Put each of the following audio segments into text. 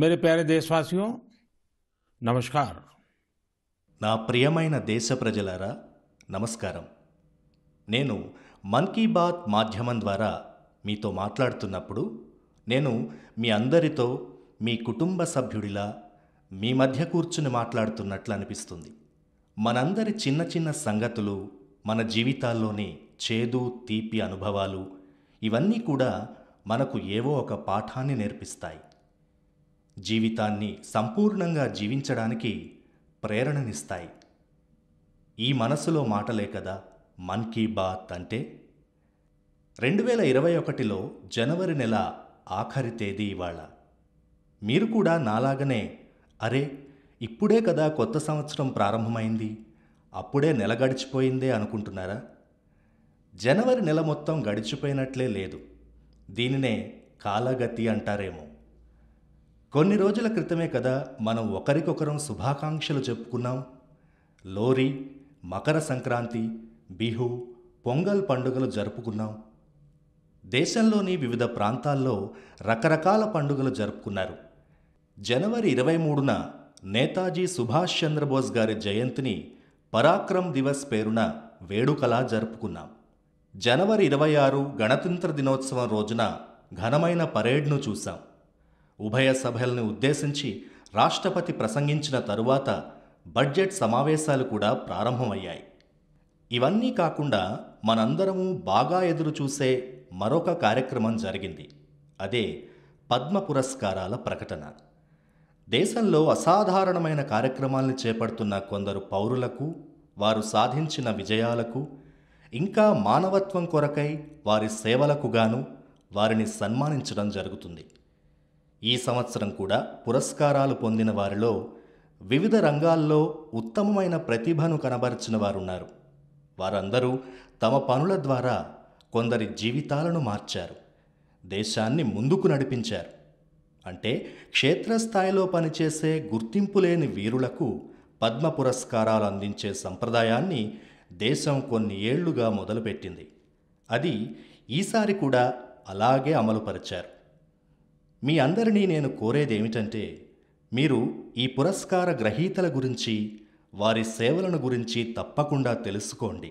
మేరే ప్యారే దేశవాసియో నమస్కార్ నా ప్రియమైన దేశ ప్రజలారా నమస్కారం నేను మన్ కీ బాత్ మాధ్యమం ద్వారా మీతో మాట్లాడుతున్నప్పుడు నేను మీ అందరితో మీ కుటుంబ సభ్యుడిలా మీ మధ్య కూర్చుని మాట్లాడుతున్నట్లు అనిపిస్తుంది మనందరి చిన్న చిన్న సంగతులు మన జీవితాల్లోని చేదు తీపి అనుభవాలు ఇవన్నీ కూడా మనకు ఏవో ఒక పాఠాన్ని నేర్పిస్తాయి జీవితాన్ని సంపూర్ణంగా జీవించడానికి ప్రేరణనిస్తాయి ఈ మనసులో మాటలే కదా మన్ కీ బాత్ అంటే రెండు వేల ఇరవై ఒకటిలో జనవరి నెల ఆఖరి తేదీ ఇవాళ మీరు కూడా నాలాగనే అరే ఇప్పుడే కదా కొత్త సంవత్సరం ప్రారంభమైంది అప్పుడే నెల గడిచిపోయిందే అనుకుంటున్నారా జనవరి నెల మొత్తం గడిచిపోయినట్లే లేదు దీనినే కాలగతి అంటారేమో కొన్ని రోజుల క్రితమే కదా మనం ఒకరికొకరం శుభాకాంక్షలు చెప్పుకున్నాం లోరీ మకర సంక్రాంతి బిహు పొంగల్ పండుగలు జరుపుకున్నాం దేశంలోని వివిధ ప్రాంతాల్లో రకరకాల పండుగలు జరుపుకున్నారు జనవరి ఇరవై మూడున నేతాజీ సుభాష్ చంద్రబోస్ గారి జయంతిని పరాక్రమ్ దివస్ పేరున వేడుకలా జరుపుకున్నాం జనవరి ఇరవై ఆరు గణతంత్ర దినోత్సవం రోజున ఘనమైన పరేడ్ను చూశాం ఉభయ సభల్ని ఉద్దేశించి రాష్ట్రపతి ప్రసంగించిన తరువాత బడ్జెట్ సమావేశాలు కూడా ప్రారంభమయ్యాయి ఇవన్నీ కాకుండా మనందరము బాగా ఎదురుచూసే మరొక కార్యక్రమం జరిగింది అదే పద్మ పురస్కారాల ప్రకటన దేశంలో అసాధారణమైన కార్యక్రమాల్ని చేపడుతున్న కొందరు పౌరులకు వారు సాధించిన విజయాలకు ఇంకా మానవత్వం కొరకై వారి సేవలకు గాను వారిని సన్మానించడం జరుగుతుంది ఈ సంవత్సరం కూడా పురస్కారాలు పొందిన వారిలో వివిధ రంగాల్లో ఉత్తమమైన ప్రతిభను కనబరిచిన వారున్నారు వారందరూ తమ పనుల ద్వారా కొందరి జీవితాలను మార్చారు దేశాన్ని ముందుకు నడిపించారు అంటే క్షేత్రస్థాయిలో పనిచేసే గుర్తింపు లేని వీరులకు పద్మ పురస్కారాలు అందించే సంప్రదాయాన్ని దేశం కొన్ని ఏళ్లుగా మొదలుపెట్టింది అది ఈసారి కూడా అలాగే అమలుపరిచారు మీ అందరినీ నేను కోరేదేమిటంటే మీరు ఈ పురస్కార గ్రహీతల గురించి వారి సేవలను గురించి తప్పకుండా తెలుసుకోండి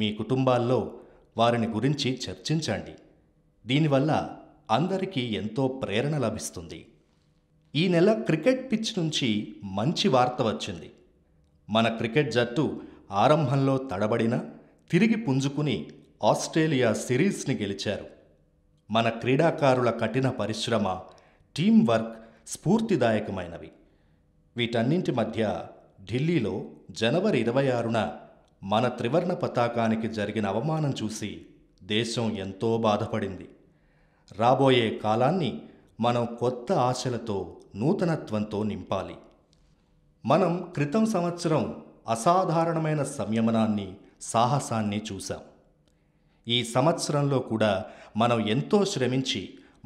మీ కుటుంబాల్లో వారిని గురించి చర్చించండి దీనివల్ల అందరికీ ఎంతో ప్రేరణ లభిస్తుంది ఈ నెల క్రికెట్ పిచ్ నుంచి మంచి వార్త వచ్చింది మన క్రికెట్ జట్టు ఆరంభంలో తడబడిన తిరిగి పుంజుకుని ఆస్ట్రేలియా సిరీస్ని గెలిచారు మన క్రీడాకారుల కఠిన పరిశ్రమ టీం వర్క్ స్ఫూర్తిదాయకమైనవి వీటన్నింటి మధ్య ఢిల్లీలో జనవరి ఇరవై ఆరున మన త్రివర్ణ పతాకానికి జరిగిన అవమానం చూసి దేశం ఎంతో బాధపడింది రాబోయే కాలాన్ని మనం కొత్త ఆశలతో నూతనత్వంతో నింపాలి మనం క్రితం సంవత్సరం అసాధారణమైన సంయమనాన్ని సాహసాన్ని చూశాం ఈ సంవత్సరంలో కూడా మనం ఎంతో శ్రమించి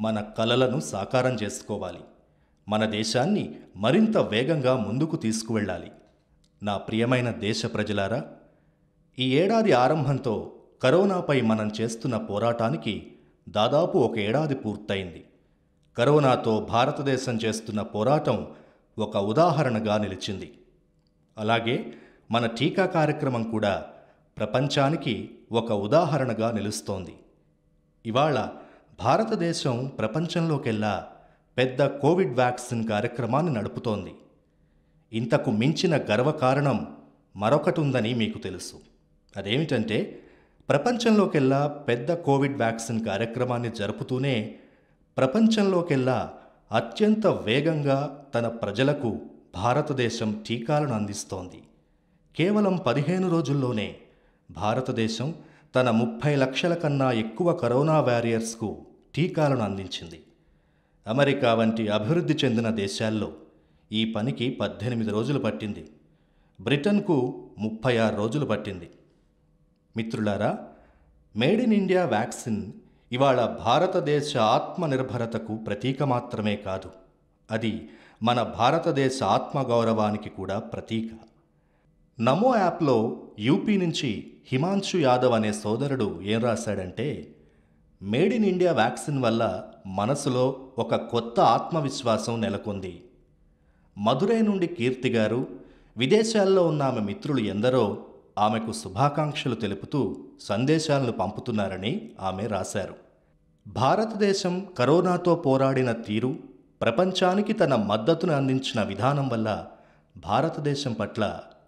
మన కలలను సాకారం చేసుకోవాలి మన దేశాన్ని మరింత వేగంగా ముందుకు తీసుకువెళ్ళాలి నా ప్రియమైన దేశ ప్రజలారా ఈ ఏడాది ఆరంభంతో కరోనాపై మనం చేస్తున్న పోరాటానికి దాదాపు ఒక ఏడాది పూర్తయింది కరోనాతో భారతదేశం చేస్తున్న పోరాటం ఒక ఉదాహరణగా నిలిచింది అలాగే మన టీకా కార్యక్రమం కూడా ప్రపంచానికి ఒక ఉదాహరణగా నిలుస్తోంది ఇవాళ భారతదేశం ప్రపంచంలోకెల్లా పెద్ద కోవిడ్ వ్యాక్సిన్ కార్యక్రమాన్ని నడుపుతోంది ఇంతకు మించిన గర్వకారణం మరొకటి ఉందని మీకు తెలుసు అదేమిటంటే ప్రపంచంలోకెల్లా పెద్ద కోవిడ్ వ్యాక్సిన్ కార్యక్రమాన్ని జరుపుతూనే ప్రపంచంలోకెల్లా అత్యంత వేగంగా తన ప్రజలకు భారతదేశం టీకాలను అందిస్తోంది కేవలం పదిహేను రోజుల్లోనే భారతదేశం తన ముప్పై లక్షల కన్నా ఎక్కువ కరోనా వారియర్స్కు టీకాలను అందించింది అమెరికా వంటి అభివృద్ధి చెందిన దేశాల్లో ఈ పనికి పద్దెనిమిది రోజులు పట్టింది బ్రిటన్కు ముప్పై ఆరు రోజులు పట్టింది మిత్రులారా మేడ్ ఇన్ ఇండియా వ్యాక్సిన్ ఇవాళ భారతదేశ ఆత్మనిర్భరతకు ప్రతీక మాత్రమే కాదు అది మన భారతదేశ ఆత్మగౌరవానికి కూడా ప్రతీక నమో యాప్లో యూపీ నుంచి హిమాంశు యాదవ్ అనే సోదరుడు ఏం రాశాడంటే మేడ్ ఇన్ ఇండియా వ్యాక్సిన్ వల్ల మనసులో ఒక కొత్త ఆత్మవిశ్వాసం నెలకొంది మధురై నుండి కీర్తి గారు విదేశాల్లో ఉన్న ఆమె మిత్రులు ఎందరో ఆమెకు శుభాకాంక్షలు తెలుపుతూ సందేశాలను పంపుతున్నారని ఆమె రాశారు భారతదేశం కరోనాతో పోరాడిన తీరు ప్రపంచానికి తన మద్దతును అందించిన విధానం వల్ల భారతదేశం పట్ల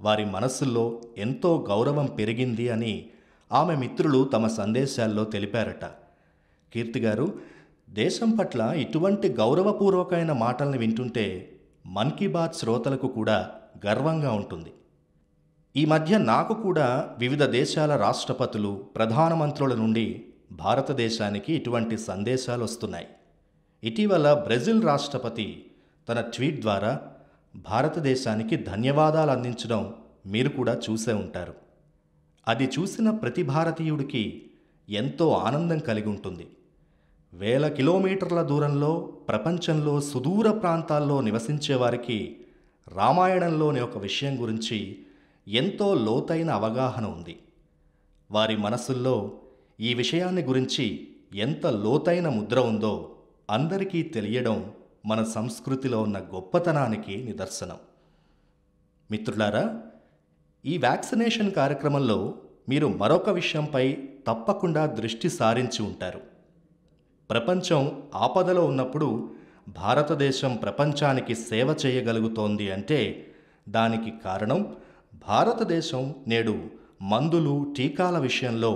వారి మనస్సుల్లో ఎంతో గౌరవం పెరిగింది అని ఆమె మిత్రులు తమ సందేశాల్లో తెలిపారట కీర్తి గారు దేశం పట్ల ఇటువంటి గౌరవపూర్వకమైన మాటల్ని వింటుంటే మన్ కీ బాత్ శ్రోతలకు కూడా గర్వంగా ఉంటుంది ఈ మధ్య నాకు కూడా వివిధ దేశాల రాష్ట్రపతులు ప్రధానమంత్రుల నుండి భారతదేశానికి ఇటువంటి సందేశాలు వస్తున్నాయి ఇటీవల బ్రెజిల్ రాష్ట్రపతి తన ట్వీట్ ద్వారా భారతదేశానికి ధన్యవాదాలు అందించడం మీరు కూడా చూసే ఉంటారు అది చూసిన ప్రతి భారతీయుడికి ఎంతో ఆనందం కలిగి ఉంటుంది వేల కిలోమీటర్ల దూరంలో ప్రపంచంలో సుదూర ప్రాంతాల్లో నివసించే వారికి రామాయణంలోని ఒక విషయం గురించి ఎంతో లోతైన అవగాహన ఉంది వారి మనసుల్లో ఈ విషయాన్ని గురించి ఎంత లోతైన ముద్ర ఉందో అందరికీ తెలియడం మన సంస్కృతిలో ఉన్న గొప్పతనానికి నిదర్శనం మిత్రులారా ఈ వ్యాక్సినేషన్ కార్యక్రమంలో మీరు మరొక విషయంపై తప్పకుండా దృష్టి సారించి ఉంటారు ప్రపంచం ఆపదలో ఉన్నప్పుడు భారతదేశం ప్రపంచానికి సేవ చేయగలుగుతోంది అంటే దానికి కారణం భారతదేశం నేడు మందులు టీకాల విషయంలో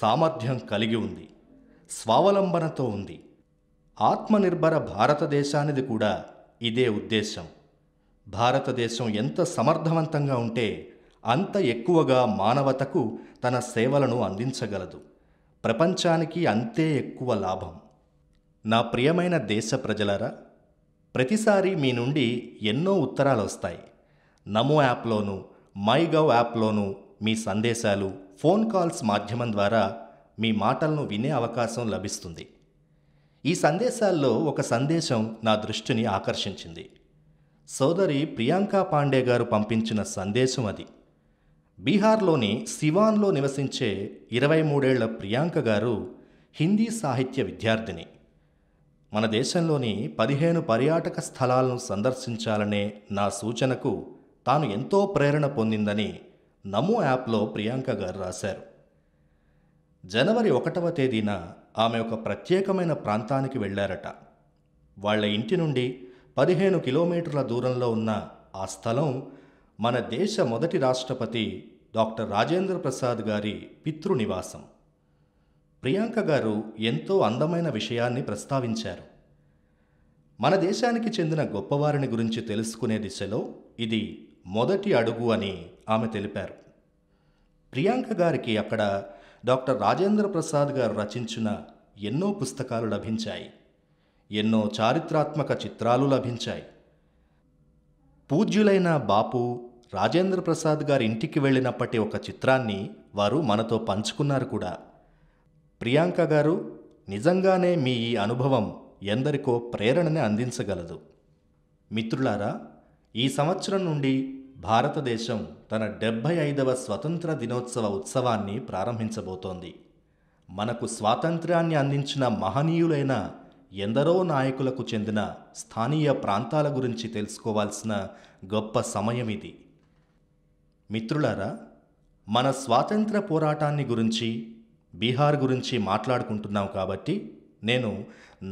సామర్థ్యం కలిగి ఉంది స్వావలంబనతో ఉంది ఆత్మనిర్భర భారతదేశానిది కూడా ఇదే ఉద్దేశం భారతదేశం ఎంత సమర్థవంతంగా ఉంటే అంత ఎక్కువగా మానవతకు తన సేవలను అందించగలదు ప్రపంచానికి అంతే ఎక్కువ లాభం నా ప్రియమైన దేశ ప్రజలరా ప్రతిసారి మీ నుండి ఎన్నో ఉత్తరాలు వస్తాయి నమో యాప్లోను మైగవ్ యాప్లోనూ మీ సందేశాలు ఫోన్ కాల్స్ మాధ్యమం ద్వారా మీ మాటలను వినే అవకాశం లభిస్తుంది ఈ సందేశాల్లో ఒక సందేశం నా దృష్టిని ఆకర్షించింది సోదరి ప్రియాంక పాండే గారు పంపించిన సందేశం అది బీహార్లోని సివాన్లో నివసించే ఇరవై మూడేళ్ల ప్రియాంక గారు హిందీ సాహిత్య విద్యార్థిని మన దేశంలోని పదిహేను పర్యాటక స్థలాలను సందర్శించాలనే నా సూచనకు తాను ఎంతో ప్రేరణ పొందిందని నమో యాప్లో ప్రియాంక గారు రాశారు జనవరి ఒకటవ తేదీన ఆమె ఒక ప్రత్యేకమైన ప్రాంతానికి వెళ్ళారట వాళ్ల ఇంటి నుండి పదిహేను కిలోమీటర్ల దూరంలో ఉన్న ఆ స్థలం మన దేశ మొదటి రాష్ట్రపతి డాక్టర్ రాజేంద్ర ప్రసాద్ గారి పితృనివాసం ప్రియాంక గారు ఎంతో అందమైన విషయాన్ని ప్రస్తావించారు మన దేశానికి చెందిన గొప్పవారిని గురించి తెలుసుకునే దిశలో ఇది మొదటి అడుగు అని ఆమె తెలిపారు ప్రియాంక గారికి అక్కడ డాక్టర్ రాజేంద్ర ప్రసాద్ గారు రచించిన ఎన్నో పుస్తకాలు లభించాయి ఎన్నో చారిత్రాత్మక చిత్రాలు లభించాయి పూజ్యులైన బాపు రాజేంద్ర ప్రసాద్ గారి ఇంటికి వెళ్ళినప్పటి ఒక చిత్రాన్ని వారు మనతో పంచుకున్నారు కూడా ప్రియాంక గారు నిజంగానే మీ ఈ అనుభవం ఎందరికో ప్రేరణని అందించగలదు మిత్రులారా ఈ సంవత్సరం నుండి భారతదేశం తన డెబ్భై ఐదవ స్వతంత్ర దినోత్సవ ఉత్సవాన్ని ప్రారంభించబోతోంది మనకు స్వాతంత్ర్యాన్ని అందించిన మహనీయులైన ఎందరో నాయకులకు చెందిన స్థానియ ప్రాంతాల గురించి తెలుసుకోవాల్సిన గొప్ప సమయం ఇది మిత్రులారా మన స్వాతంత్ర పోరాటాన్ని గురించి బీహార్ గురించి మాట్లాడుకుంటున్నాం కాబట్టి నేను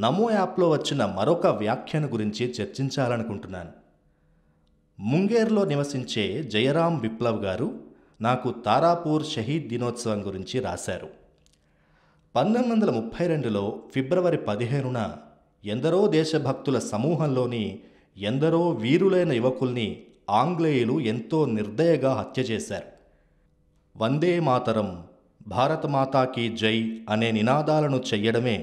నమో యాప్లో వచ్చిన మరొక వ్యాఖ్యను గురించి చర్చించాలనుకుంటున్నాను ముంగేర్లో నివసించే జయరాం విప్లవ్ గారు నాకు తారాపూర్ షహీద్ దినోత్సవం గురించి రాశారు పంతొమ్మిది వందల ముప్పై రెండులో ఫిబ్రవరి పదిహేనున ఎందరో దేశభక్తుల సమూహంలోని ఎందరో వీరులైన యువకుల్ని ఆంగ్లేయులు ఎంతో నిర్దయగా హత్య చేశారు వందే మాతరం భారతమాతాకి జై అనే నినాదాలను చెయ్యడమే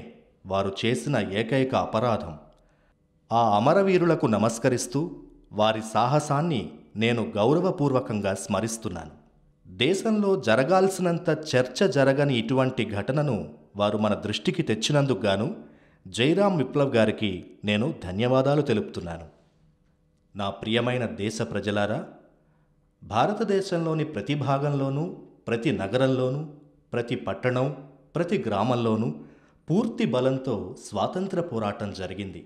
వారు చేసిన ఏకైక అపరాధం ఆ అమరవీరులకు నమస్కరిస్తూ వారి సాహసాన్ని నేను గౌరవపూర్వకంగా స్మరిస్తున్నాను దేశంలో జరగాల్సినంత చర్చ జరగని ఇటువంటి ఘటనను వారు మన దృష్టికి తెచ్చినందుకు గాను జైరాం విప్లవ్ గారికి నేను ధన్యవాదాలు తెలుపుతున్నాను నా ప్రియమైన దేశ ప్రజలారా భారతదేశంలోని ప్రతి భాగంలోనూ ప్రతి నగరంలోనూ ప్రతి పట్టణం ప్రతి గ్రామంలోనూ పూర్తి బలంతో స్వాతంత్ర పోరాటం జరిగింది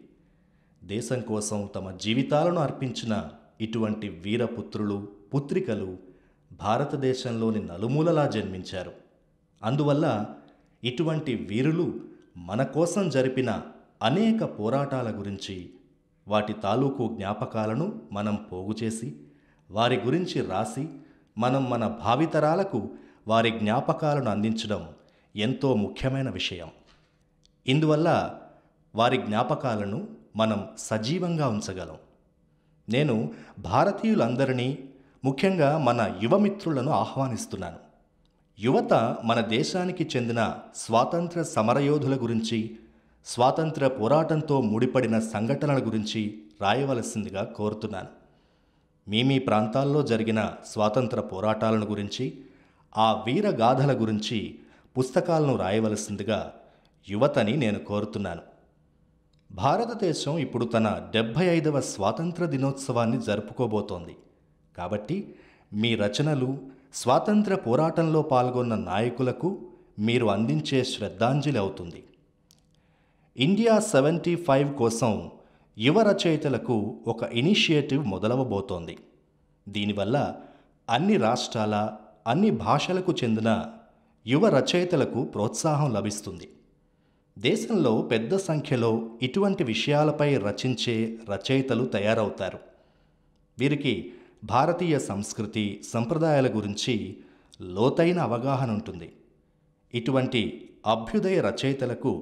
దేశం కోసం తమ జీవితాలను అర్పించిన ఇటువంటి వీరపుత్రులు పుత్రికలు భారతదేశంలోని నలుమూలలా జన్మించారు అందువల్ల ఇటువంటి వీరులు మన కోసం జరిపిన అనేక పోరాటాల గురించి వాటి తాలూకు జ్ఞాపకాలను మనం పోగు చేసి వారి గురించి రాసి మనం మన భావితరాలకు వారి జ్ఞాపకాలను అందించడం ఎంతో ముఖ్యమైన విషయం ఇందువల్ల వారి జ్ఞాపకాలను మనం సజీవంగా ఉంచగలం నేను భారతీయులందరినీ ముఖ్యంగా మన యువమిత్రులను ఆహ్వానిస్తున్నాను యువత మన దేశానికి చెందిన స్వాతంత్ర సమరయోధుల గురించి స్వాతంత్ర పోరాటంతో ముడిపడిన సంఘటనల గురించి రాయవలసిందిగా కోరుతున్నాను మీ మీ ప్రాంతాల్లో జరిగిన స్వాతంత్ర పోరాటాలను గురించి ఆ వీరగాథల గురించి పుస్తకాలను రాయవలసిందిగా యువతని నేను కోరుతున్నాను భారతదేశం ఇప్పుడు తన డెబ్భై ఐదవ స్వాతంత్ర దినోత్సవాన్ని జరుపుకోబోతోంది కాబట్టి మీ రచనలు స్వాతంత్ర పోరాటంలో పాల్గొన్న నాయకులకు మీరు అందించే శ్రద్ధాంజలి అవుతుంది ఇండియా సెవెంటీ ఫైవ్ కోసం యువ రచయితలకు ఒక ఇనిషియేటివ్ మొదలవబోతోంది దీనివల్ల అన్ని రాష్ట్రాల అన్ని భాషలకు చెందిన యువ రచయితలకు ప్రోత్సాహం లభిస్తుంది దేశంలో పెద్ద సంఖ్యలో ఇటువంటి విషయాలపై రచించే రచయితలు తయారవుతారు వీరికి భారతీయ సంస్కృతి సంప్రదాయాల గురించి లోతైన అవగాహన ఉంటుంది ఇటువంటి అభ్యుదయ రచయితలకు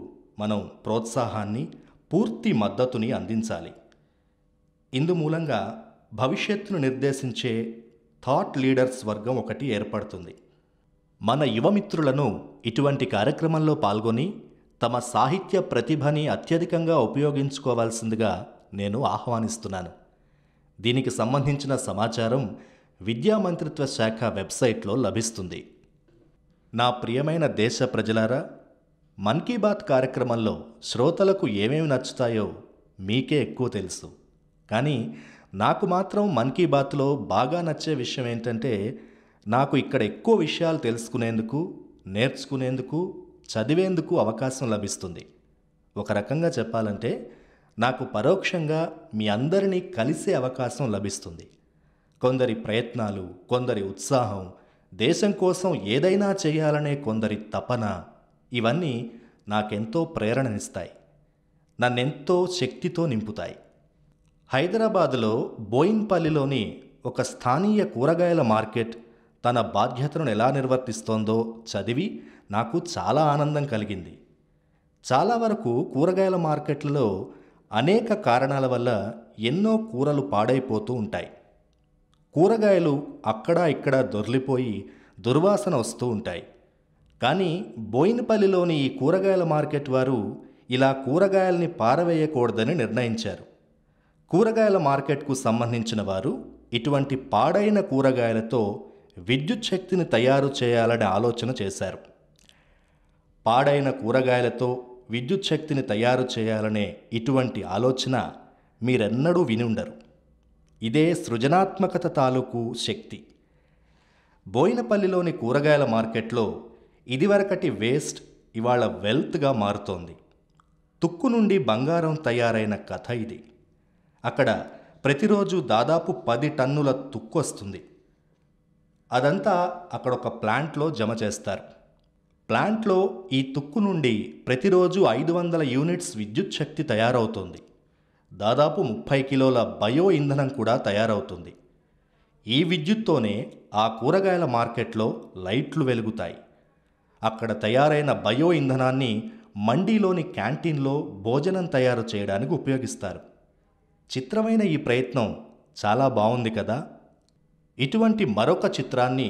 మనం ప్రోత్సాహాన్ని పూర్తి మద్దతుని అందించాలి ఇందు మూలంగా భవిష్యత్తును నిర్దేశించే థాట్ లీడర్స్ వర్గం ఒకటి ఏర్పడుతుంది మన యువమిత్రులను ఇటువంటి కార్యక్రమంలో పాల్గొని తమ సాహిత్య ప్రతిభని అత్యధికంగా ఉపయోగించుకోవాల్సిందిగా నేను ఆహ్వానిస్తున్నాను దీనికి సంబంధించిన సమాచారం విద్యా మంత్రిత్వ శాఖ వెబ్సైట్లో లభిస్తుంది నా ప్రియమైన దేశ ప్రజలారా మన్ కీ బాత్ కార్యక్రమంలో శ్రోతలకు ఏమేమి నచ్చుతాయో మీకే ఎక్కువ తెలుసు కానీ నాకు మాత్రం మన్ కీ బాత్లో బాగా నచ్చే విషయం ఏంటంటే నాకు ఇక్కడ ఎక్కువ విషయాలు తెలుసుకునేందుకు నేర్చుకునేందుకు చదివేందుకు అవకాశం లభిస్తుంది ఒక రకంగా చెప్పాలంటే నాకు పరోక్షంగా మీ అందరినీ కలిసే అవకాశం లభిస్తుంది కొందరి ప్రయత్నాలు కొందరి ఉత్సాహం దేశం కోసం ఏదైనా చేయాలనే కొందరి తపన ఇవన్నీ నాకెంతో ప్రేరణనిస్తాయి నన్నెంతో శక్తితో నింపుతాయి హైదరాబాదులో బోయిన్పల్లిలోని ఒక స్థానీయ కూరగాయల మార్కెట్ తన బాధ్యతను ఎలా నిర్వర్తిస్తోందో చదివి నాకు చాలా ఆనందం కలిగింది చాలా వరకు కూరగాయల మార్కెట్లలో అనేక కారణాల వల్ల ఎన్నో కూరలు పాడైపోతూ ఉంటాయి కూరగాయలు అక్కడా ఇక్కడ దొర్లిపోయి దుర్వాసన వస్తూ ఉంటాయి కానీ బోయినపల్లిలోని ఈ కూరగాయల మార్కెట్ వారు ఇలా కూరగాయల్ని పారవేయకూడదని నిర్ణయించారు కూరగాయల మార్కెట్కు సంబంధించిన వారు ఇటువంటి పాడైన కూరగాయలతో విద్యుత్ శక్తిని తయారు చేయాలనే ఆలోచన చేశారు పాడైన కూరగాయలతో విద్యుత్ శక్తిని తయారు చేయాలనే ఇటువంటి ఆలోచన మీరెన్నడూ విని ఉండరు ఇదే సృజనాత్మకత తాలూకు శక్తి బోయినపల్లిలోని కూరగాయల మార్కెట్లో ఇదివరకటి వేస్ట్ ఇవాళ వెల్త్గా మారుతోంది తుక్కు నుండి బంగారం తయారైన కథ ఇది అక్కడ ప్రతిరోజు దాదాపు పది టన్నుల తుక్కు వస్తుంది అదంతా అక్కడ ఒక ప్లాంట్లో జమ చేస్తారు ప్లాంట్లో ఈ తుక్కు నుండి ప్రతిరోజు ఐదు వందల యూనిట్స్ విద్యుత్ శక్తి తయారవుతుంది దాదాపు ముప్పై కిలోల బయో ఇంధనం కూడా తయారవుతుంది ఈ విద్యుత్తోనే ఆ కూరగాయల మార్కెట్లో లైట్లు వెలుగుతాయి అక్కడ తయారైన బయో ఇంధనాన్ని మండీలోని క్యాంటీన్లో భోజనం తయారు చేయడానికి ఉపయోగిస్తారు చిత్రమైన ఈ ప్రయత్నం చాలా బాగుంది కదా ఇటువంటి మరొక చిత్రాన్ని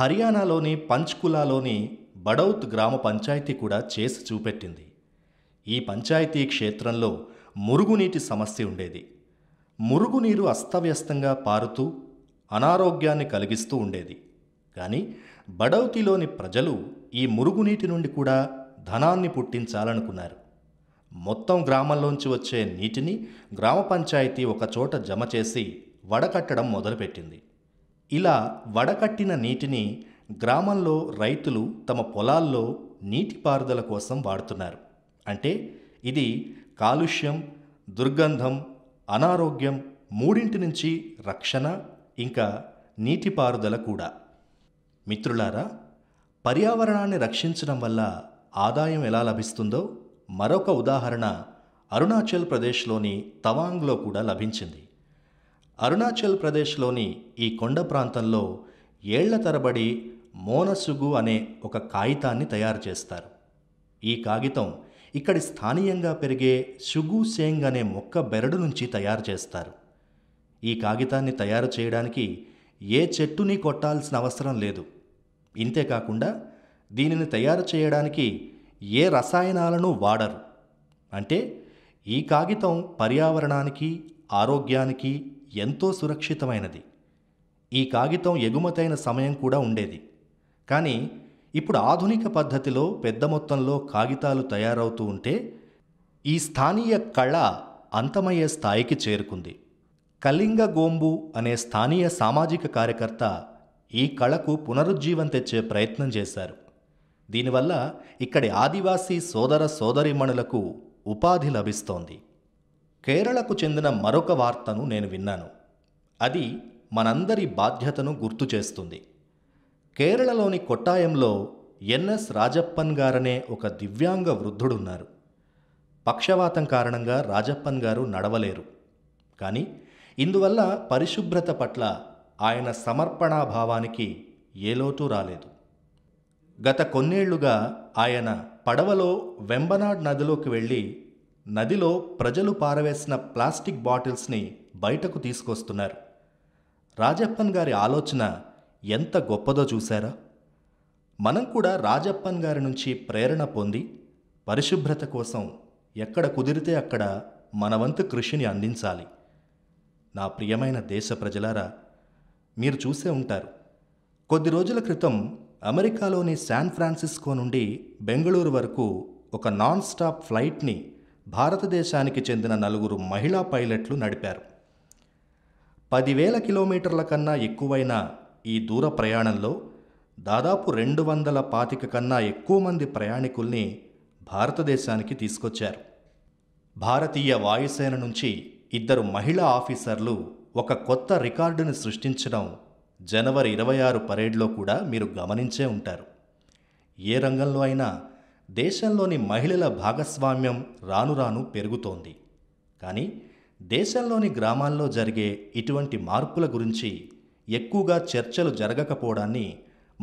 హర్యానాలోని పంచ్కులాలోని బడౌత్ గ్రామ పంచాయతీ కూడా చేసి చూపెట్టింది ఈ పంచాయతీ క్షేత్రంలో మురుగునీటి సమస్య ఉండేది మురుగునీరు అస్తవ్యస్తంగా పారుతూ అనారోగ్యాన్ని కలిగిస్తూ ఉండేది కానీ బడౌతిలోని ప్రజలు ఈ మురుగునీటి నుండి కూడా ధనాన్ని పుట్టించాలనుకున్నారు మొత్తం గ్రామంలోంచి వచ్చే నీటిని గ్రామ పంచాయతీ ఒకచోట జమ చేసి వడకట్టడం మొదలుపెట్టింది ఇలా వడకట్టిన నీటిని గ్రామంలో రైతులు తమ పొలాల్లో నీటిపారుదల కోసం వాడుతున్నారు అంటే ఇది కాలుష్యం దుర్గంధం అనారోగ్యం మూడింటి నుంచి రక్షణ ఇంకా నీటిపారుదల కూడా మిత్రులారా పర్యావరణాన్ని రక్షించడం వల్ల ఆదాయం ఎలా లభిస్తుందో మరొక ఉదాహరణ అరుణాచల్ ప్రదేశ్లోని తవాంగ్లో కూడా లభించింది అరుణాచల్ ప్రదేశ్లోని ఈ కొండ ప్రాంతంలో ఏళ్ల తరబడి మోనసుగు అనే ఒక కాగితాన్ని తయారు చేస్తారు ఈ కాగితం ఇక్కడి స్థానీయంగా పెరిగే షుగు సేంగ్ అనే మొక్క బెరడు నుంచి తయారు చేస్తారు ఈ కాగితాన్ని తయారు చేయడానికి ఏ చెట్టుని కొట్టాల్సిన అవసరం లేదు ఇంతేకాకుండా దీనిని తయారు చేయడానికి ఏ రసాయనాలను వాడరు అంటే ఈ కాగితం పర్యావరణానికి ఆరోగ్యానికి ఎంతో సురక్షితమైనది ఈ కాగితం ఎగుమతైన సమయం కూడా ఉండేది కానీ ఇప్పుడు ఆధునిక పద్ధతిలో పెద్ద మొత్తంలో కాగితాలు తయారవుతూ ఉంటే ఈ స్థానీయ కళ అంతమయ్యే స్థాయికి చేరుకుంది కళింగ గోంబు అనే స్థానియ సామాజిక కార్యకర్త ఈ కళకు పునరుజ్జీవం తెచ్చే ప్రయత్నం చేశారు దీనివల్ల ఇక్కడి ఆదివాసీ సోదర సోదరిమణులకు ఉపాధి లభిస్తోంది కేరళకు చెందిన మరొక వార్తను నేను విన్నాను అది మనందరి బాధ్యతను గుర్తు చేస్తుంది కేరళలోని కొట్టాయంలో ఎన్ఎస్ రాజప్పన్ గారనే ఒక దివ్యాంగ వృద్ధుడున్నారు పక్షవాతం కారణంగా రాజప్పన్ గారు నడవలేరు కానీ ఇందువల్ల పరిశుభ్రత పట్ల ఆయన సమర్పణాభావానికి ఏ లోటు రాలేదు గత కొన్నేళ్లుగా ఆయన పడవలో వెంబనాడ్ నదిలోకి వెళ్ళి నదిలో ప్రజలు పారవేసిన ప్లాస్టిక్ బాటిల్స్ని బయటకు తీసుకొస్తున్నారు రాజప్పన్ గారి ఆలోచన ఎంత గొప్పదో చూశారా మనం కూడా రాజప్పన్ గారి నుంచి ప్రేరణ పొంది పరిశుభ్రత కోసం ఎక్కడ కుదిరితే అక్కడ మనవంతు కృషిని అందించాలి నా ప్రియమైన దేశ ప్రజలారా మీరు చూసే ఉంటారు కొద్ది రోజుల క్రితం అమెరికాలోని శాన్ ఫ్రాన్సిస్కో నుండి బెంగళూరు వరకు ఒక నాన్ స్టాప్ ఫ్లైట్ని భారతదేశానికి చెందిన నలుగురు మహిళా పైలట్లు నడిపారు పదివేల కిలోమీటర్ల కన్నా ఎక్కువైన ఈ దూర ప్రయాణంలో దాదాపు రెండు వందల పాతిక కన్నా ఎక్కువ మంది ప్రయాణికుల్ని భారతదేశానికి తీసుకొచ్చారు భారతీయ వాయుసేన నుంచి ఇద్దరు మహిళా ఆఫీసర్లు ఒక కొత్త రికార్డును సృష్టించడం జనవరి ఇరవై ఆరు పరేడ్లో కూడా మీరు గమనించే ఉంటారు ఏ రంగంలో అయినా దేశంలోని మహిళల భాగస్వామ్యం రాను రాను పెరుగుతోంది కానీ దేశంలోని గ్రామాల్లో జరిగే ఇటువంటి మార్పుల గురించి ఎక్కువగా చర్చలు జరగకపోవడాన్ని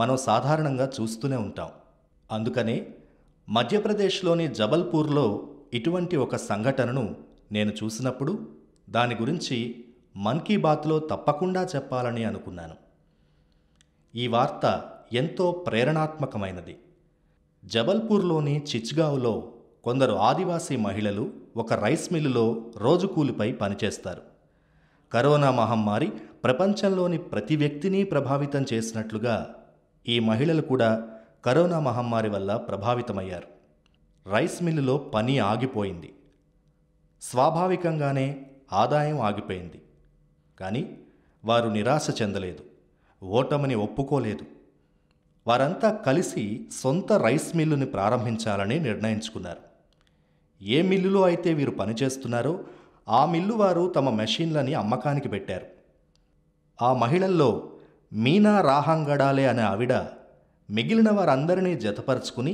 మనం సాధారణంగా చూస్తూనే ఉంటాం అందుకనే మధ్యప్రదేశ్లోని జబల్పూర్లో ఇటువంటి ఒక సంఘటనను నేను చూసినప్పుడు దాని గురించి మన్ కీ బాత్లో తప్పకుండా చెప్పాలని అనుకున్నాను ఈ వార్త ఎంతో ప్రేరణాత్మకమైనది జబల్పూర్లోని చిచ్గావ్లో కొందరు ఆదివాసీ మహిళలు ఒక రైస్ మిల్లులో రోజు కూలిపై పనిచేస్తారు కరోనా మహమ్మారి ప్రపంచంలోని ప్రతి వ్యక్తిని ప్రభావితం చేసినట్లుగా ఈ మహిళలు కూడా కరోనా మహమ్మారి వల్ల ప్రభావితమయ్యారు రైస్ మిల్లులో పని ఆగిపోయింది స్వాభావికంగానే ఆదాయం ఆగిపోయింది కానీ వారు నిరాశ చెందలేదు ఓటమిని ఒప్పుకోలేదు వారంతా కలిసి సొంత రైస్ మిల్లుని ప్రారంభించాలని నిర్ణయించుకున్నారు ఏ మిల్లులో అయితే వీరు పనిచేస్తున్నారో ఆ మిల్లు వారు తమ మెషిన్లని అమ్మకానికి పెట్టారు ఆ మహిళల్లో మీనా రాహంగడాలే అనే ఆవిడ మిగిలిన వారందరినీ జతపరుచుకుని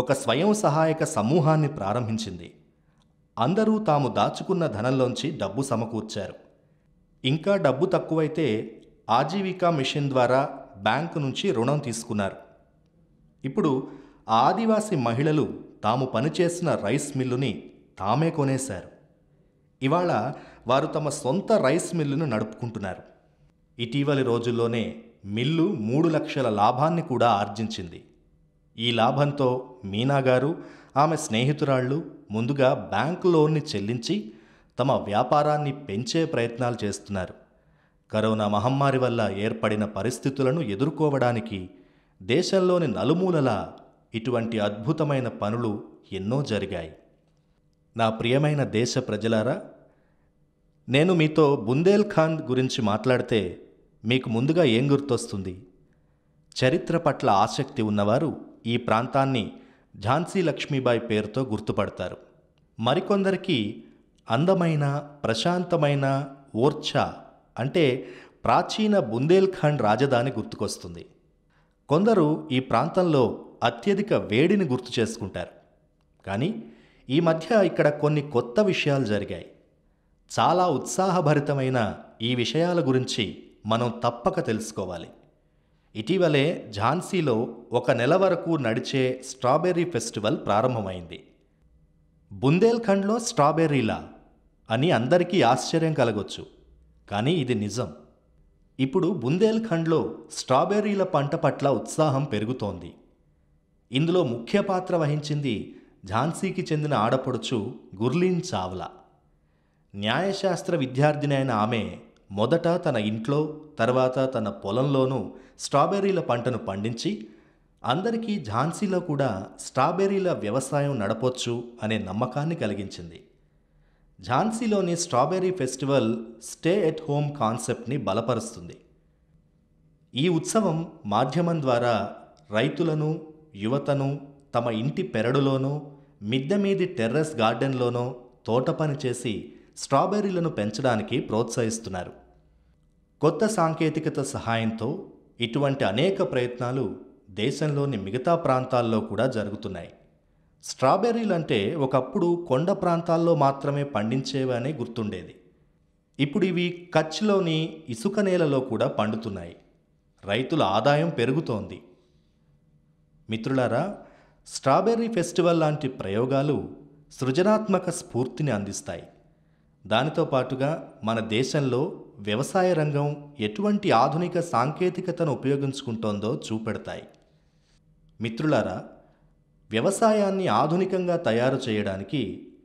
ఒక స్వయం సహాయక సమూహాన్ని ప్రారంభించింది అందరూ తాము దాచుకున్న ధనంలోంచి డబ్బు సమకూర్చారు ఇంకా డబ్బు తక్కువైతే ఆజీవికా మిషన్ ద్వారా బ్యాంకు నుంచి రుణం తీసుకున్నారు ఇప్పుడు ఆదివాసీ మహిళలు తాము పనిచేసిన రైస్ మిల్లుని తామే కొనేశారు ఇవాళ వారు తమ సొంత రైస్ మిల్లును నడుపుకుంటున్నారు ఇటీవలి రోజుల్లోనే మిల్లు మూడు లక్షల లాభాన్ని కూడా ఆర్జించింది ఈ లాభంతో మీనా గారు ఆమె స్నేహితురాళ్ళు ముందుగా బ్యాంకు లోన్ని చెల్లించి తమ వ్యాపారాన్ని పెంచే ప్రయత్నాలు చేస్తున్నారు కరోనా మహమ్మారి వల్ల ఏర్పడిన పరిస్థితులను ఎదుర్కోవడానికి దేశంలోని నలుమూలలా ఇటువంటి అద్భుతమైన పనులు ఎన్నో జరిగాయి నా ప్రియమైన దేశ ప్రజలారా నేను మీతో బుందేల్ఖాంద్ గురించి మాట్లాడితే మీకు ముందుగా ఏం గుర్తొస్తుంది చరిత్ర పట్ల ఆసక్తి ఉన్నవారు ఈ ప్రాంతాన్ని ఝాన్సీ లక్ష్మీబాయి పేరుతో గుర్తుపడతారు మరికొందరికి అందమైన ప్రశాంతమైన ఓర్చా అంటే ప్రాచీన బుందేల్ఖండ్ రాజధాని గుర్తుకొస్తుంది కొందరు ఈ ప్రాంతంలో అత్యధిక వేడిని గుర్తు చేసుకుంటారు కానీ ఈ మధ్య ఇక్కడ కొన్ని కొత్త విషయాలు జరిగాయి చాలా ఉత్సాహభరితమైన ఈ విషయాల గురించి మనం తప్పక తెలుసుకోవాలి ఇటీవలే ఝాన్సీలో ఒక నెల వరకు నడిచే స్ట్రాబెర్రీ ఫెస్టివల్ ప్రారంభమైంది బుందేల్ఖండ్లో స్ట్రాబెర్రీలా అని అందరికీ ఆశ్చర్యం కలగొచ్చు కానీ ఇది నిజం ఇప్పుడు బుందేల్ఖండ్లో స్ట్రాబెర్రీల పంట పట్ల ఉత్సాహం పెరుగుతోంది ఇందులో ముఖ్య పాత్ర వహించింది ఝాన్సీకి చెందిన ఆడపడుచు గుర్లీన్ చావ్లా న్యాయశాస్త్ర విద్యార్థిని అయిన ఆమె మొదట తన ఇంట్లో తర్వాత తన పొలంలోనూ స్ట్రాబెర్రీల పంటను పండించి అందరికీ ఝాన్సీలో కూడా స్ట్రాబెర్రీల వ్యవసాయం నడపొచ్చు అనే నమ్మకాన్ని కలిగించింది ఝాన్సీలోని strawberry festival stay at home కాన్సెప్ట్ని బలపరుస్తుంది ఈ ఉత్సవం మాధ్యమం ద్వారా రైతులను యువతను తమ ఇంటి పెరడులోనూ మిద్దె మీది టెర్రస్ గార్డెన్లోనో తోట పని చేసి స్ట్రాబెర్రీలను పెంచడానికి ప్రోత్సహిస్తున్నారు కొత్త సాంకేతికత సహాయంతో ఇటువంటి అనేక ప్రయత్నాలు దేశంలోని మిగతా ప్రాంతాల్లో కూడా జరుగుతున్నాయి స్ట్రాబెర్రీలు అంటే ఒకప్పుడు కొండ ప్రాంతాల్లో మాత్రమే పండించేవని గుర్తుండేది ఇప్పుడు ఇవి కచ్లోని ఇసుక నేలలో కూడా పండుతున్నాయి రైతుల ఆదాయం పెరుగుతోంది మిత్రులారా స్ట్రాబెర్రీ ఫెస్టివల్ లాంటి ప్రయోగాలు సృజనాత్మక స్ఫూర్తిని అందిస్తాయి దానితో పాటుగా మన దేశంలో వ్యవసాయ రంగం ఎటువంటి ఆధునిక సాంకేతికతను ఉపయోగించుకుంటోందో చూపెడతాయి మిత్రులారా వ్యవసాయాన్ని ఆధునికంగా తయారు చేయడానికి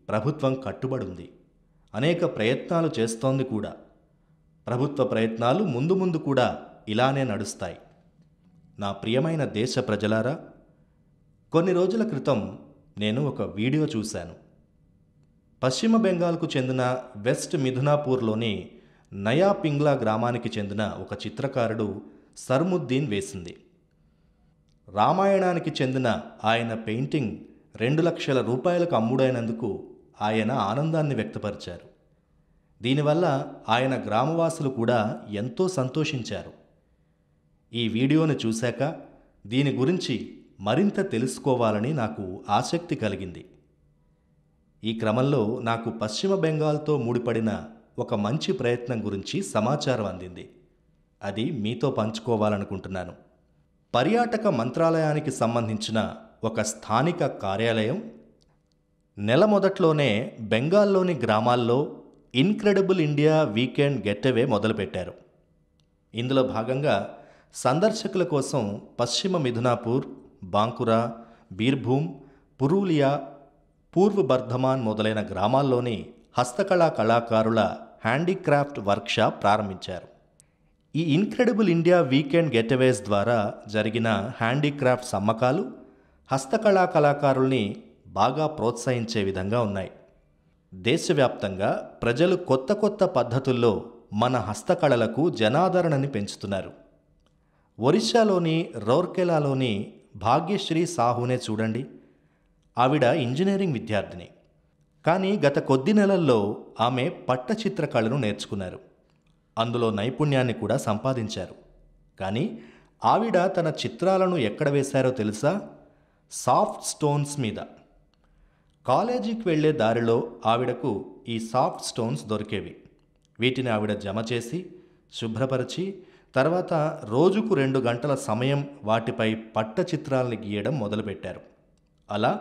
ప్రభుత్వం కట్టుబడుంది అనేక ప్రయత్నాలు చేస్తోంది కూడా ప్రభుత్వ ప్రయత్నాలు ముందు ముందు కూడా ఇలానే నడుస్తాయి నా ప్రియమైన దేశ ప్రజలారా కొన్ని రోజుల క్రితం నేను ఒక వీడియో చూశాను పశ్చిమ బెంగాల్కు చెందిన వెస్ట్ మిథునాపూర్లోని నయా పింగ్లా గ్రామానికి చెందిన ఒక చిత్రకారుడు సర్ముద్దీన్ వేసింది రామాయణానికి చెందిన ఆయన పెయింటింగ్ రెండు లక్షల రూపాయలకు అమ్ముడైనందుకు ఆయన ఆనందాన్ని వ్యక్తపరిచారు దీనివల్ల ఆయన గ్రామవాసులు కూడా ఎంతో సంతోషించారు ఈ వీడియోను చూశాక దీని గురించి మరింత తెలుసుకోవాలని నాకు ఆసక్తి కలిగింది ఈ క్రమంలో నాకు పశ్చిమ బెంగాల్తో ముడిపడిన ఒక మంచి ప్రయత్నం గురించి సమాచారం అందింది అది మీతో పంచుకోవాలనుకుంటున్నాను పర్యాటక మంత్రాలయానికి సంబంధించిన ఒక స్థానిక కార్యాలయం నెల మొదట్లోనే బెంగాల్లోని గ్రామాల్లో ఇన్క్రెడిబుల్ ఇండియా వీకెండ్ గెట్అవే మొదలుపెట్టారు ఇందులో భాగంగా సందర్శకుల కోసం పశ్చిమ మిథునాపూర్ బాంకురా బీర్భూమ్ పురూలియా పూర్వ బర్ధమాన్ మొదలైన గ్రామాల్లోని హస్తకళా కళాకారుల హ్యాండీక్రాఫ్ట్ వర్క్షాప్ ప్రారంభించారు ఈ ఇన్క్రెడిబుల్ ఇండియా వీకెండ్ గెటవేస్ ద్వారా జరిగిన హ్యాండీక్రాఫ్ట్స్ అమ్మకాలు హస్తకళా కళాకారుల్ని బాగా ప్రోత్సహించే విధంగా ఉన్నాయి దేశవ్యాప్తంగా ప్రజలు కొత్త కొత్త పద్ధతుల్లో మన హస్తకళలకు జనాదరణని పెంచుతున్నారు ఒరిస్సాలోని రోర్కెలాలోని భాగ్యశ్రీ సాహునే చూడండి ఆవిడ ఇంజనీరింగ్ విద్యార్థిని కానీ గత కొద్ది నెలల్లో ఆమె పట్టచిత్రకళను నేర్చుకున్నారు అందులో నైపుణ్యాన్ని కూడా సంపాదించారు కానీ ఆవిడ తన చిత్రాలను ఎక్కడ వేశారో తెలుసా సాఫ్ట్ స్టోన్స్ మీద కాలేజీకి వెళ్లే దారిలో ఆవిడకు ఈ సాఫ్ట్ స్టోన్స్ దొరికేవి వీటిని ఆవిడ జమ చేసి శుభ్రపరిచి తర్వాత రోజుకు రెండు గంటల సమయం వాటిపై పట్ట చిత్రాలను గీయడం మొదలుపెట్టారు అలా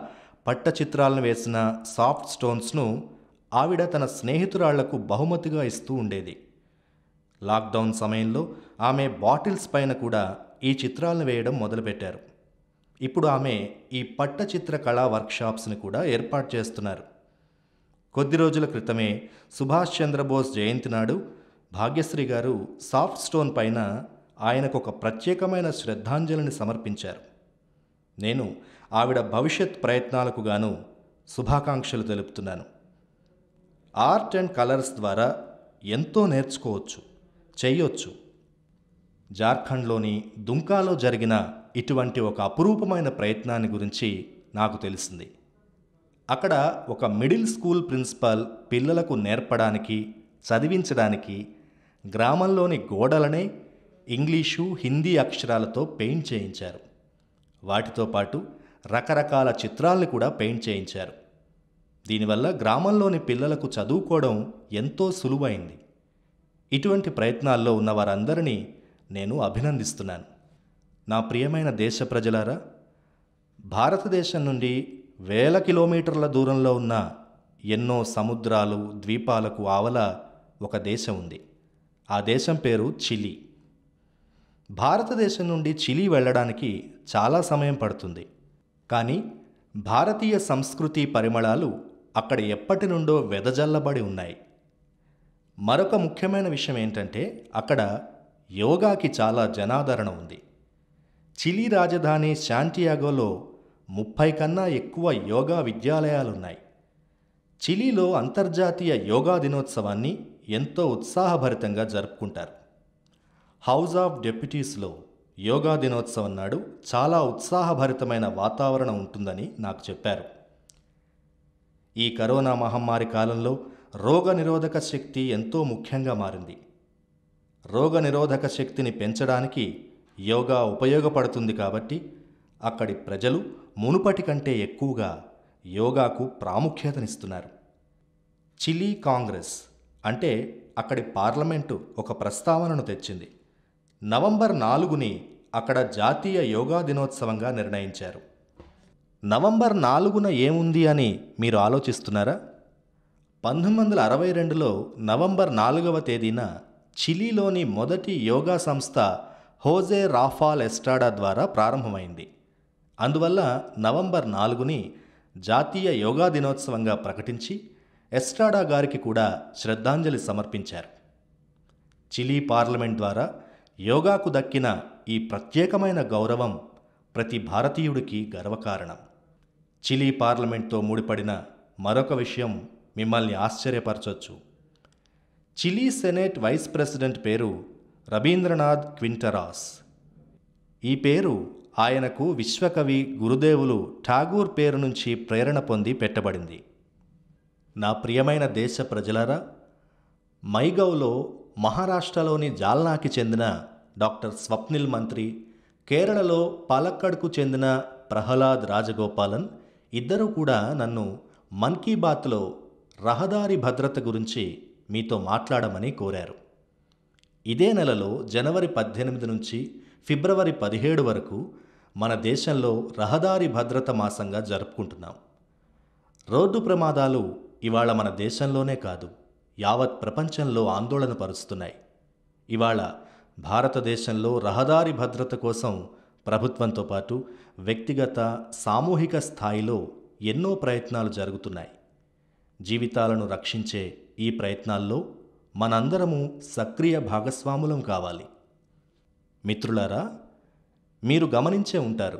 పట్ట చిత్రాలను వేసిన సాఫ్ట్ స్టోన్స్ను ఆవిడ తన స్నేహితురాళ్లకు బహుమతిగా ఇస్తూ ఉండేది లాక్డౌన్ సమయంలో ఆమె బాటిల్స్ పైన కూడా ఈ చిత్రాలను వేయడం మొదలుపెట్టారు ఇప్పుడు ఆమె ఈ పట్టచిత్ర కళా వర్క్షాప్స్ని కూడా ఏర్పాటు చేస్తున్నారు కొద్ది రోజుల క్రితమే సుభాష్ చంద్రబోస్ జయంతి నాడు భాగ్యశ్రీ గారు సాఫ్ట్ స్టోన్ పైన ఆయనకు ఒక ప్రత్యేకమైన శ్రద్ధాంజలిని సమర్పించారు నేను ఆవిడ భవిష్యత్ ప్రయత్నాలకు గాను శుభాకాంక్షలు తెలుపుతున్నాను ఆర్ట్ అండ్ కలర్స్ ద్వారా ఎంతో నేర్చుకోవచ్చు చేయొచ్చు జార్ఖండ్లోని దుంకాలో జరిగిన ఇటువంటి ఒక అపురూపమైన ప్రయత్నాన్ని గురించి నాకు తెలిసింది అక్కడ ఒక మిడిల్ స్కూల్ ప్రిన్సిపాల్ పిల్లలకు నేర్పడానికి చదివించడానికి గ్రామంలోని గోడలనే ఇంగ్లీషు హిందీ అక్షరాలతో పెయింట్ చేయించారు వాటితో పాటు రకరకాల చిత్రాలను కూడా పెయింట్ చేయించారు దీనివల్ల గ్రామంలోని పిల్లలకు చదువుకోవడం ఎంతో సులువైంది ఇటువంటి ప్రయత్నాల్లో ఉన్న వారందరినీ నేను అభినందిస్తున్నాను నా ప్రియమైన దేశ ప్రజలారా భారతదేశం నుండి వేల కిలోమీటర్ల దూరంలో ఉన్న ఎన్నో సముద్రాలు ద్వీపాలకు ఆవల ఒక దేశం ఉంది ఆ దేశం పేరు చిలీ భారతదేశం నుండి చిలీ వెళ్ళడానికి చాలా సమయం పడుతుంది కానీ భారతీయ సంస్కృతి పరిమళాలు అక్కడ ఎప్పటి నుండో వెదజల్లబడి ఉన్నాయి మరొక ముఖ్యమైన విషయం ఏంటంటే అక్కడ యోగాకి చాలా జనాదరణ ఉంది చిలీ రాజధాని శాంటియాగోలో ముప్పై కన్నా ఎక్కువ యోగా విద్యాలయాలున్నాయి చిలీలో అంతర్జాతీయ యోగా దినోత్సవాన్ని ఎంతో ఉత్సాహభరితంగా జరుపుకుంటారు హౌస్ ఆఫ్ డెప్యూటీస్లో యోగా దినోత్సవం నాడు చాలా ఉత్సాహభరితమైన వాతావరణం ఉంటుందని నాకు చెప్పారు ఈ కరోనా మహమ్మారి కాలంలో రోగనిరోధక శక్తి ఎంతో ముఖ్యంగా మారింది రోగనిరోధక శక్తిని పెంచడానికి యోగా ఉపయోగపడుతుంది కాబట్టి అక్కడి ప్రజలు మునుపటి కంటే ఎక్కువగా యోగాకు ప్రాముఖ్యతనిస్తున్నారు చిలీ కాంగ్రెస్ అంటే అక్కడి పార్లమెంటు ఒక ప్రస్తావనను తెచ్చింది నవంబర్ నాలుగుని అక్కడ జాతీయ యోగా దినోత్సవంగా నిర్ణయించారు నవంబర్ నాలుగున ఏముంది అని మీరు ఆలోచిస్తున్నారా పంతొమ్మిది వందల అరవై రెండులో నవంబర్ నాలుగవ తేదీన చిలీలోని మొదటి యోగా సంస్థ హోజే రాఫాల్ ఎస్ట్రాడా ద్వారా ప్రారంభమైంది అందువల్ల నవంబర్ నాలుగుని జాతీయ యోగా దినోత్సవంగా ప్రకటించి ఎస్ట్రాడా గారికి కూడా శ్రద్ధాంజలి సమర్పించారు చిలీ పార్లమెంట్ ద్వారా యోగాకు దక్కిన ఈ ప్రత్యేకమైన గౌరవం ప్రతి భారతీయుడికి గర్వకారణం చిలీ పార్లమెంట్తో ముడిపడిన మరొక విషయం మిమ్మల్ని ఆశ్చర్యపరచొచ్చు చిలీ సెనేట్ వైస్ ప్రెసిడెంట్ పేరు రవీంద్రనాథ్ క్వింటరాస్ ఈ పేరు ఆయనకు విశ్వకవి గురుదేవులు ఠాగూర్ పేరు నుంచి ప్రేరణ పొంది పెట్టబడింది నా ప్రియమైన దేశ ప్రజలారా మైగవ్లో మహారాష్ట్రలోని జాల్నాకి చెందిన డాక్టర్ స్వప్నిల్ మంత్రి కేరళలో పాలక్కడ్కు చెందిన ప్రహ్లాద్ రాజగోపాలన్ ఇద్దరూ కూడా నన్ను మన్ కీ బాత్లో రహదారి భద్రత గురించి మీతో మాట్లాడమని కోరారు ఇదే నెలలో జనవరి పద్దెనిమిది నుంచి ఫిబ్రవరి పదిహేడు వరకు మన దేశంలో రహదారి భద్రత మాసంగా జరుపుకుంటున్నాం రోడ్డు ప్రమాదాలు ఇవాళ మన దేశంలోనే కాదు యావత్ ప్రపంచంలో ఆందోళన పరుస్తున్నాయి ఇవాళ భారతదేశంలో రహదారి భద్రత కోసం ప్రభుత్వంతో పాటు వ్యక్తిగత సామూహిక స్థాయిలో ఎన్నో ప్రయత్నాలు జరుగుతున్నాయి జీవితాలను రక్షించే ఈ ప్రయత్నాల్లో మనందరము సక్రియ భాగస్వాములం కావాలి మిత్రులారా మీరు గమనించే ఉంటారు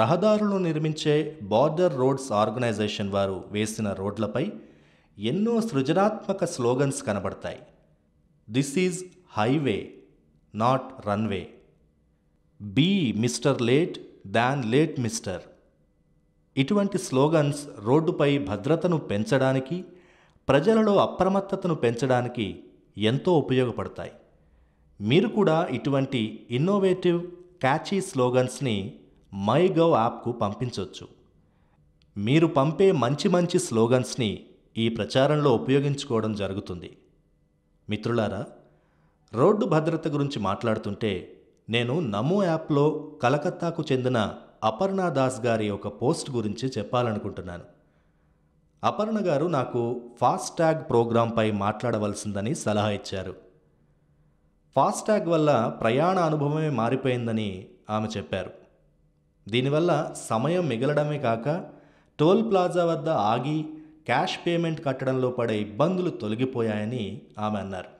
రహదారులు నిర్మించే బార్డర్ రోడ్స్ ఆర్గనైజేషన్ వారు వేసిన రోడ్లపై ఎన్నో సృజనాత్మక స్లోగన్స్ కనబడతాయి this is highway not runway be mister late than late mister ఇటువంటి స్లోగన్స్ రోడ్డుపై భద్రతను పెంచడానికి ప్రజలలో అప్రమత్తతను పెంచడానికి ఎంతో ఉపయోగపడతాయి మీరు కూడా ఇటువంటి ఇన్నోవేటివ్ క్యాచీ స్లోగన్స్ని మై గవ్ యాప్కు పంపించవచ్చు మీరు పంపే మంచి మంచి స్లోగన్స్ని ఈ ప్రచారంలో ఉపయోగించుకోవడం జరుగుతుంది మిత్రులారా రోడ్డు భద్రత గురించి మాట్లాడుతుంటే నేను నమో యాప్లో కలకత్తాకు చెందిన అపర్ణ దాస్ గారి ఒక పోస్ట్ గురించి చెప్పాలనుకుంటున్నాను అపర్ణ గారు నాకు ఫాస్టాగ్ ప్రోగ్రాంపై మాట్లాడవలసిందని సలహా ఇచ్చారు ఫాస్టాగ్ వల్ల ప్రయాణ అనుభవమే మారిపోయిందని ఆమె చెప్పారు దీనివల్ల సమయం మిగలడమే కాక టోల్ ప్లాజా వద్ద ఆగి క్యాష్ పేమెంట్ కట్టడంలో పడే ఇబ్బందులు తొలగిపోయాయని ఆమె అన్నారు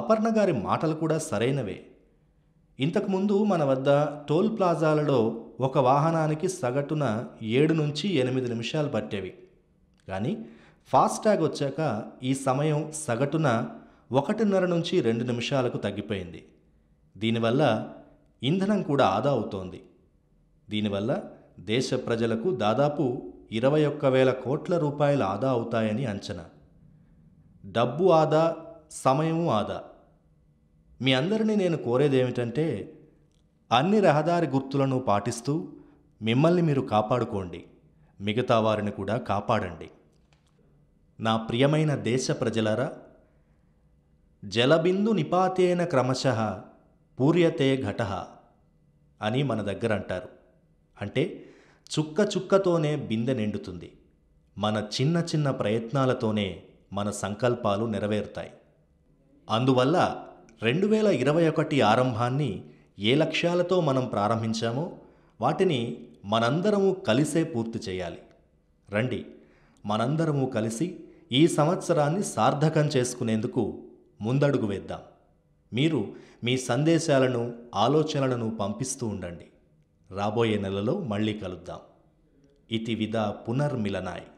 అపర్ణ గారి మాటలు కూడా సరైనవే ఇంతకుముందు మన వద్ద టోల్ ప్లాజాలలో ఒక వాహనానికి సగటున ఏడు నుంచి ఎనిమిది నిమిషాలు పట్టేవి కానీ ఫాస్టాగ్ వచ్చాక ఈ సమయం సగటున ఒకటిన్నర నుంచి రెండు నిమిషాలకు తగ్గిపోయింది దీనివల్ల ఇంధనం కూడా ఆదా అవుతోంది దీనివల్ల దేశ ప్రజలకు దాదాపు ఇరవై ఒక్క వేల కోట్ల రూపాయలు ఆదా అవుతాయని అంచనా డబ్బు ఆదా సమయము ఆదా మీ అందరినీ నేను కోరేదేమిటంటే అన్ని రహదారి గుర్తులను పాటిస్తూ మిమ్మల్ని మీరు కాపాడుకోండి మిగతా వారిని కూడా కాపాడండి నా ప్రియమైన దేశ ప్రజలరా జలబిందు నిపాతేన క్రమశ పూర్యతే ఘట అని మన దగ్గర అంటారు అంటే చుక్క చుక్కతోనే బిందె నిండుతుంది మన చిన్న చిన్న ప్రయత్నాలతోనే మన సంకల్పాలు నెరవేరుతాయి అందువల్ల రెండు వేల ఇరవై ఒకటి ఆరంభాన్ని ఏ లక్ష్యాలతో మనం ప్రారంభించామో వాటిని మనందరము కలిసే పూర్తి చేయాలి రండి మనందరము కలిసి ఈ సంవత్సరాన్ని సార్థకం చేసుకునేందుకు ముందడుగు వేద్దాం మీరు మీ సందేశాలను ఆలోచనలను పంపిస్తూ ఉండండి రాబోయే నెలలో మళ్ళీ కలుద్దాం ఇతి విధ పునర్మిలనాయ్